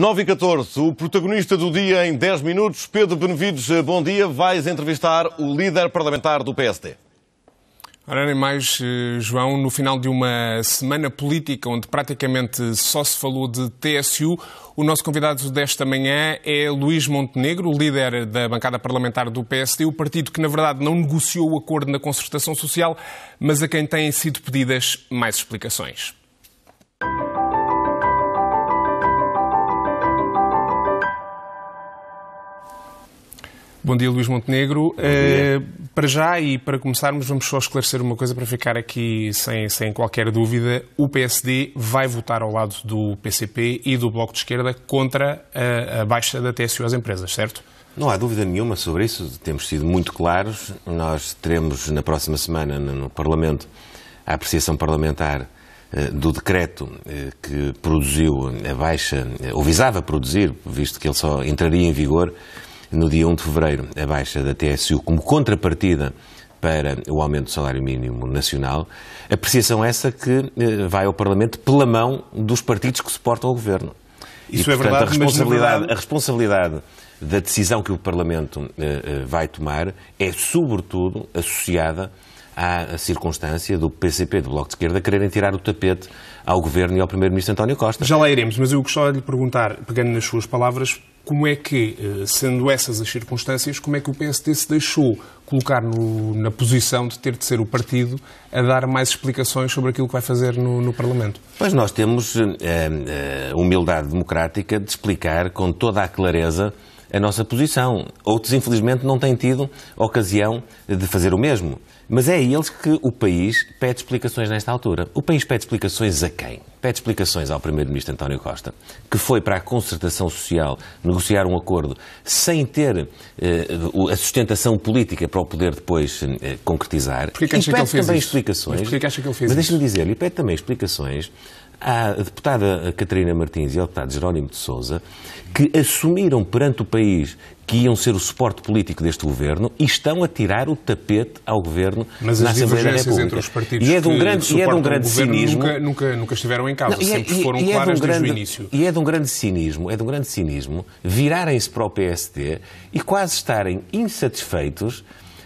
9 e 14, o protagonista do dia em 10 minutos, Pedro Benevides, bom dia. Vais entrevistar o líder parlamentar do PSD. Ora, nem mais, eh, João, no final de uma semana política onde praticamente só se falou de TSU, o nosso convidado desta manhã é Luís Montenegro, líder da bancada parlamentar do PSD, o partido que, na verdade, não negociou o acordo na concertação social, mas a quem têm sido pedidas mais explicações. Bom dia, Luís Montenegro. Dia. Uh, para já e para começarmos, vamos só esclarecer uma coisa para ficar aqui sem, sem qualquer dúvida. O PSD vai votar ao lado do PCP e do Bloco de Esquerda contra a, a baixa da TSU às empresas, certo? Não há dúvida nenhuma sobre isso, temos sido muito claros. Nós teremos na próxima semana no Parlamento a apreciação parlamentar eh, do decreto eh, que produziu a baixa, ou visava produzir, visto que ele só entraria em vigor no dia 1 de fevereiro a baixa da TSU como contrapartida para o aumento do salário mínimo nacional, apreciação essa que eh, vai ao Parlamento pela mão dos partidos que suportam o governo. Isso e, é verdade, a responsabilidade, verdade... a responsabilidade da decisão que o Parlamento eh, eh, vai tomar é, sobretudo, associada à circunstância do PCP, do Bloco de Esquerda, quererem tirar o tapete ao Governo e ao Primeiro-Ministro António Costa. Já lá iremos, mas eu gostava de lhe perguntar, pegando nas suas palavras, como é que, eh, sendo essas as circunstâncias, como é que o PSD se deixou colocar no, na posição de ter de ser o partido a dar mais explicações sobre aquilo que vai fazer no, no Parlamento? Pois nós temos a eh, é, eh, humildade democrática de explicar com toda a clareza a nossa posição. Outros, infelizmente, não têm tido ocasião de fazer o mesmo. Mas é a eles que o país pede explicações nesta altura. O país pede explicações a quem? Pede explicações ao Primeiro-Ministro António Costa, que foi para a concertação social negociar um acordo sem ter eh, a sustentação política para o poder depois eh, concretizar. Porquê que acha e pede que ele fez também isso? explicações. Mas que acha que ele fez Mas deixe-me dizer, lhe pede também explicações à deputada Catarina Martins e ao deputado Jerónimo de Souza, que assumiram perante o país que iam ser o suporte político deste governo e estão a tirar o tapete ao governo Mas na as Assembleia da República. Entre os partidos e é de um grande, e é de um grande cinismo. Nunca, nunca, nunca estiveram em causa, Não, é- sempre e, foram e é claras é um grande, desde o início. E é de um grande cinismo, é de um grande cinismo virarem-se para o PSD e quase estarem insatisfeitos,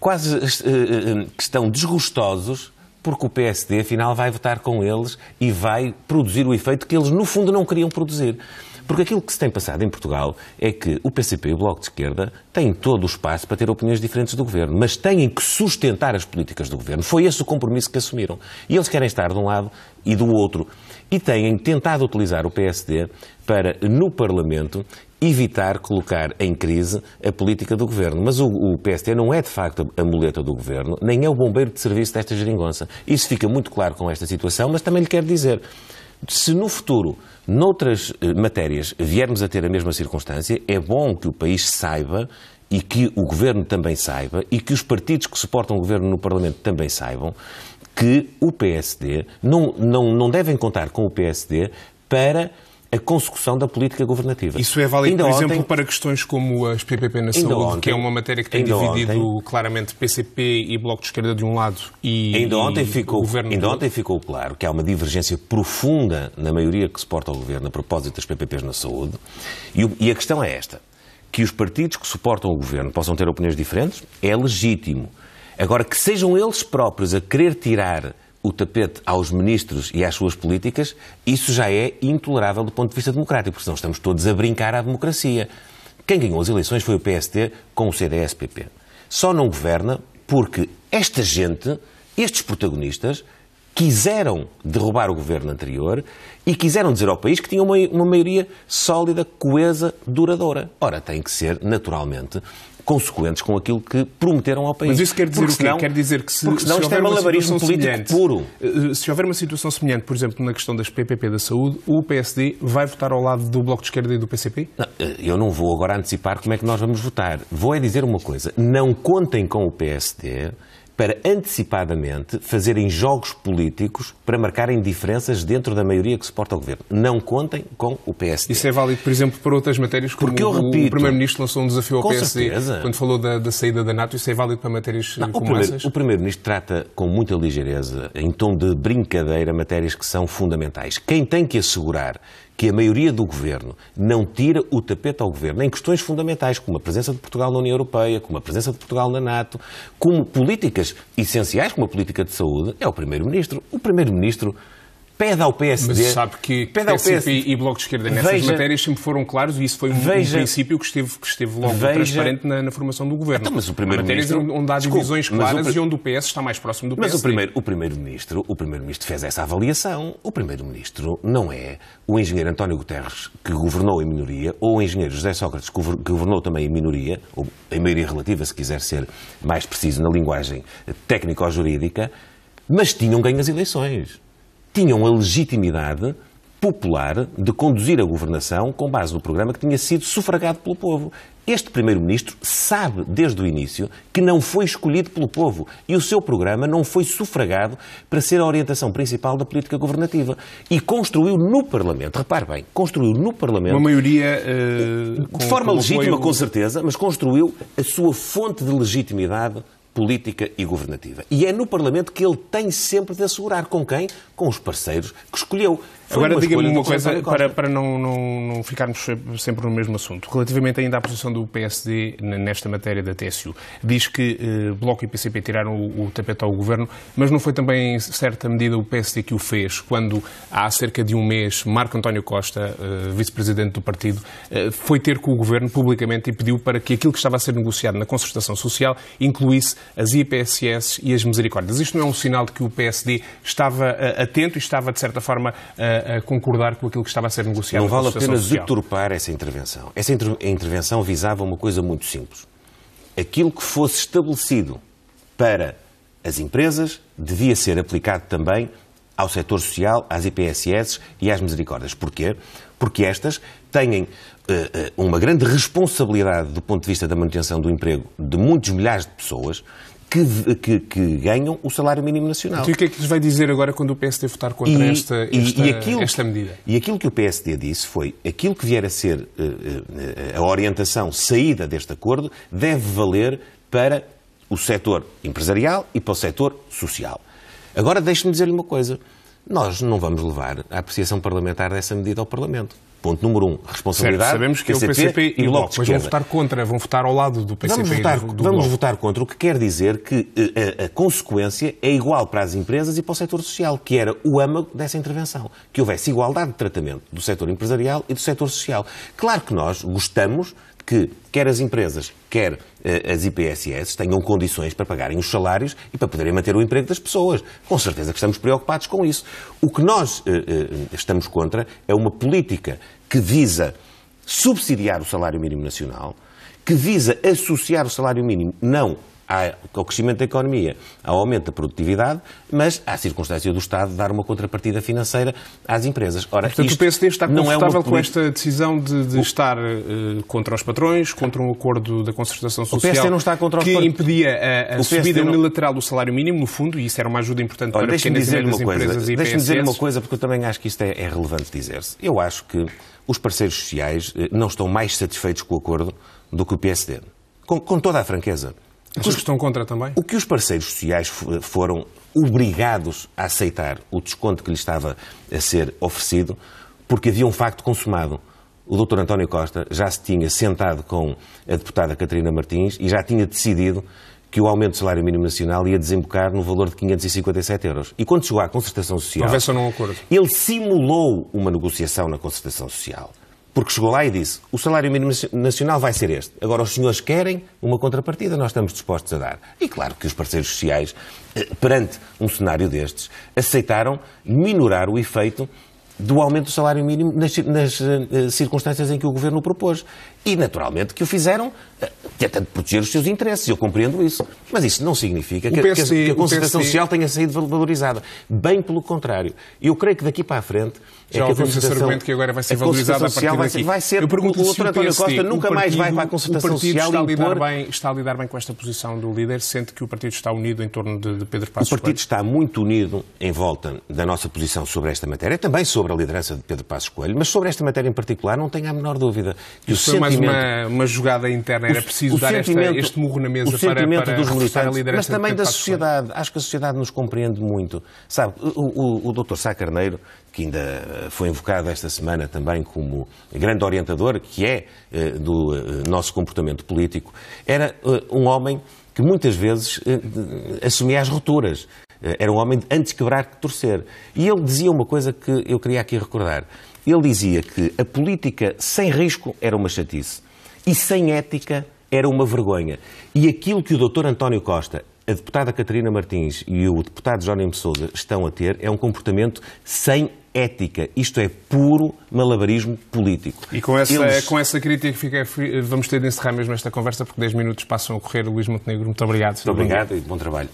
quase eh, eh, eh, que estão desgostosos porque o PSD, afinal, vai votar com eles e vai produzir o efeito que eles, no fundo, não queriam produzir. Porque aquilo que se tem passado em Portugal é que o PCP e o Bloco de Esquerda têm todo o espaço para ter opiniões diferentes do governo, mas têm que sustentar as políticas do governo. Foi esse o compromisso que assumiram. E eles querem estar de um lado e do outro. E têm tentado utilizar o PSD para, no Parlamento, evitar colocar em crise a política do governo. Mas o, o PST não é de facto a muleta do governo, nem é o bombeiro de serviço desta geringonça. Isso fica muito claro com esta situação, mas também lhe quero dizer. Se no futuro, noutras eh, matérias, viermos a ter a mesma circunstância, é bom que o país saiba e que o governo também saiba e que os partidos que suportam o governo no Parlamento também saibam que o PSD não, não, não devem contar com o PSD para a consecução da política governativa. Isso é válido, ainda por exemplo, ontem, para questões como as PPP na saúde, ontem, que é uma matéria que tem dividido ontem, claramente PCP e Bloco de Esquerda de um lado e, ainda ontem e ficou, Governo Ainda ontem ficou claro que há uma divergência profunda na maioria que suporta o Governo a propósito das PPPs na saúde e, e a questão é esta, que os partidos que suportam o Governo possam ter opiniões diferentes, é legítimo. Agora, que sejam eles próprios a querer tirar o tapete aos ministros e às suas políticas, isso já é intolerável do ponto de vista democrático, porque senão estamos todos a brincar à democracia. Quem ganhou as eleições foi o PST com o CDS-PP. Só não governa porque esta gente, estes protagonistas, quiseram derrubar o governo anterior e quiseram dizer ao país que tinha uma, uma maioria sólida, coesa, duradoura. Ora, tem que ser, naturalmente, consequentes com aquilo que prometeram ao país. Mas isso quer dizer porque o quê? Senão, quer dizer que se, porque senão isto é malabarismo político puro. Eh, se houver uma situação semelhante, por exemplo, na questão das PPP da saúde, o PSD vai votar ao lado do Bloco de Esquerda e do PCP? Não, eh, eu não vou agora antecipar como é que nós vamos votar. Vou é dizer uma coisa. Não contem com o PSD para antecipadamente fazerem jogos políticos para marcarem diferenças dentro da maioria que suporta o governo. Não contem com o PSD. Isso é válido, por exemplo, para outras matérias, como Porque eu repito, o Primeiro-Ministro lançou um desafio ao PSD certeza. quando falou da, da, saída da NATO. Isso é válido para matérias não, como o primeiro, essas? O Primeiro-Ministro trata com muita ligeireza, em tom de brincadeira, matérias que são fundamentais. Quem tem que assegurar que a maioria do governo não tira o tapete ao governo em questões fundamentais, como a presença de Portugal na União Europeia, como a presença de Portugal na NATO, como políticas essenciais, como a política de saúde, é o primeiro-ministro. O primeiro-ministro pede ao PSD. Mas sabe que pede ao PSD, e Bloco de Esquerda nessas veja, matérias sempre foram claros e isso foi um, veja, um princípio que esteve, que esteve logo veja, transparente na, na, formação do governo. Então, mas o primeiro-ministro onde há divisões claras o, e onde o PS está mais próximo do PSD. Mas o primeiro, o primeiro-ministro, o primeiro-ministro fez essa avaliação. O primeiro-ministro não é o engenheiro António Guterres que governou em minoria ou o engenheiro José Sócrates que governou também em minoria ou em maioria relativa, se quiser ser mais preciso na linguagem técnico-jurídica, mas tinham ganho as eleições tinham a legitimidade popular de conduzir a governação com base no programa que tinha sido sufragado pelo povo. Este primeiro-ministro sabe desde o início que não foi escolhido pelo povo e o seu programa não foi sufragado para ser a orientação principal da política governativa. E construiu no Parlamento, repare bem, construiu no Parlamento. Uma maioria. Uh, com, de forma legítima, o... com certeza, mas construiu a sua fonte de legitimidade política e governativa. E é no Parlamento que ele tem sempre de assegurar com quem? com os parceiros que escolheu. Foi Agora diga-me uma coisa, para, para não, não, não, ficarmos sempre no mesmo assunto. Relativamente ainda à posição do PSD nesta matéria da TSU, diz que eh, Bloco e PCP tiraram o, o tapete ao governo, mas não foi também, em certa medida, o PSD que o fez, quando há cerca de um mês Marco António Costa, eh, vice-presidente do partido, eh, foi ter com o governo publicamente e pediu para que aquilo que estava a ser negociado na concertação social incluísse as IPSS e as misericórdias. Isto não é um sinal de que o PSD estava a, a atento e estava, de certa forma, a, a concordar com aquilo que estava a ser negociado. Não vale a pena deturpar essa intervenção. Essa intervenção visava uma coisa muito simples. Aquilo que fosse estabelecido para as empresas devia ser aplicado também ao setor social, às IPSS e às misericórdias. Porquê? Porque estas têm uh, uma grande responsabilidade do ponto de vista da manutenção do emprego de muitos milhares de pessoas que, que, que, ganham o salário mínimo nacional. Então, e o que é que lhes vai dizer agora quando o PSD votar contra e, esta, esta, e aquilo, esta, medida? E aquilo que o PSD disse foi aquilo que vier a ser eh, eh, a orientação saída deste acordo deve valer para o setor empresarial e para o setor social. Agora deixe-me dizer-lhe uma coisa. Nós não vamos levar a apreciação parlamentar dessa medida ao Parlamento. Ponto número um, responsabilidade. Certo, sabemos que PCP, é o PCP e o Bloco, mas vão votar contra, vão votar ao lado do PCP. Vamos votar, do, do vamos bloco. votar contra, o que quer dizer que a, eh, eh, a, consequência é igual para as empresas e para o setor social, que era o âmago dessa intervenção, que houvesse igualdade de tratamento do setor empresarial e do setor social. Claro que nós gostamos que quer as empresas, quer eh, as IPSS tenham condições para pagarem os salários e para poderem manter o emprego das pessoas. Com certeza que estamos preocupados com isso. O que nós estamos contra é uma política que visa subsidiar o salário mínimo nacional, que visa associar o salário mínimo não há o crescimento da economia, ao aumento da produtividade, mas há a circunstância do Estado dar uma contrapartida financeira às empresas. Ora, Portanto, isto o PSD está é confortável é com esta decisão de, de o... estar uh, contra os patrões, contra um acordo da concertação social o PSD não está contra os que impedia a, a subida não... unilateral do salário mínimo, no fundo, e isso era uma ajuda importante Ora, para pequenas dizer e coisa. empresas e Deixe-me dizer uma coisa, porque eu também acho que isto é, é relevante dizer-se. Eu acho que os parceiros sociais eh, não estão mais satisfeitos com o acordo do que o PSD. com, com toda a franqueza os que estão contra também? O que os parceiros sociais foram obrigados a aceitar o desconto que lhes estava a ser oferecido porque havia um facto consumado. O doutor António Costa já se tinha sentado com a deputada Catarina Martins e já tinha decidido que o aumento do salário mínimo nacional ia desembocar no valor de 557 euros. E quando chegou à concertação social... Houve só num acordo. Ele simulou uma negociação na concertação social. Porque chegou lá e disse: o salário mínimo nacional vai ser este. Agora, os senhores querem uma contrapartida, nós estamos dispostos a dar. E claro que os parceiros sociais, eh, perante um cenário destes, aceitaram minorar o efeito do aumento do salário mínimo nas, nas, eh, eh, circunstâncias em que o governo o propôs. E, naturalmente, que o fizeram eh, tentando proteger os seus interesses, eu compreendo isso. Mas isso não significa que, que, a concertação social tenha saído valorizada. Bem pelo contrário. Eu creio que daqui para a frente... É Já é ouvimos esse argumento que agora vai ser valorizada a partir daqui. Vai ser, vai ser eu pergunto o, se o António Costa nunca partido, mais vai para a concertação social está a, lidar impor... bem, está a lidar bem com esta posição do líder, sente que o partido está unido em torno de, de Pedro Passos Coelho? O partido Coelho. está muito unido em volta da nossa posição sobre esta matéria, também sobre a liderança de Pedro Passos Coelho, mas sobre esta matéria em particular não tenho a menor dúvida que o centro uma, uma jogada interna. Era preciso o, dar esta, este murro na mesa o para, para dos militantes, a liderança. Mas também da sociedade. Acho que a sociedade nos compreende muito. Sabe, o, o, o Dr. Sá Carneiro, que ainda foi invocado esta semana também como grande orientador, que é eh, do eh, nosso comportamento político, era eh, um homem que muitas vezes assumia as rupturas. Era um homem de antes quebrar que torcer. E ele dizia uma coisa que eu queria aqui recordar. Ele dizia que a política sem risco era uma chatice e sem ética era uma vergonha. E aquilo que o doutor António Costa, a deputada Catarina Martins e o deputado Jónimo Souza estão a ter é um comportamento sem ética. Isto é puro malabarismo político. E com essa, Eles... com essa crítica fica, vamos ter de encerrar mesmo esta conversa, porque 10 minutos passam a correr. Luís Montenegro, muito obrigado. Muito obrigado e bom trabalho.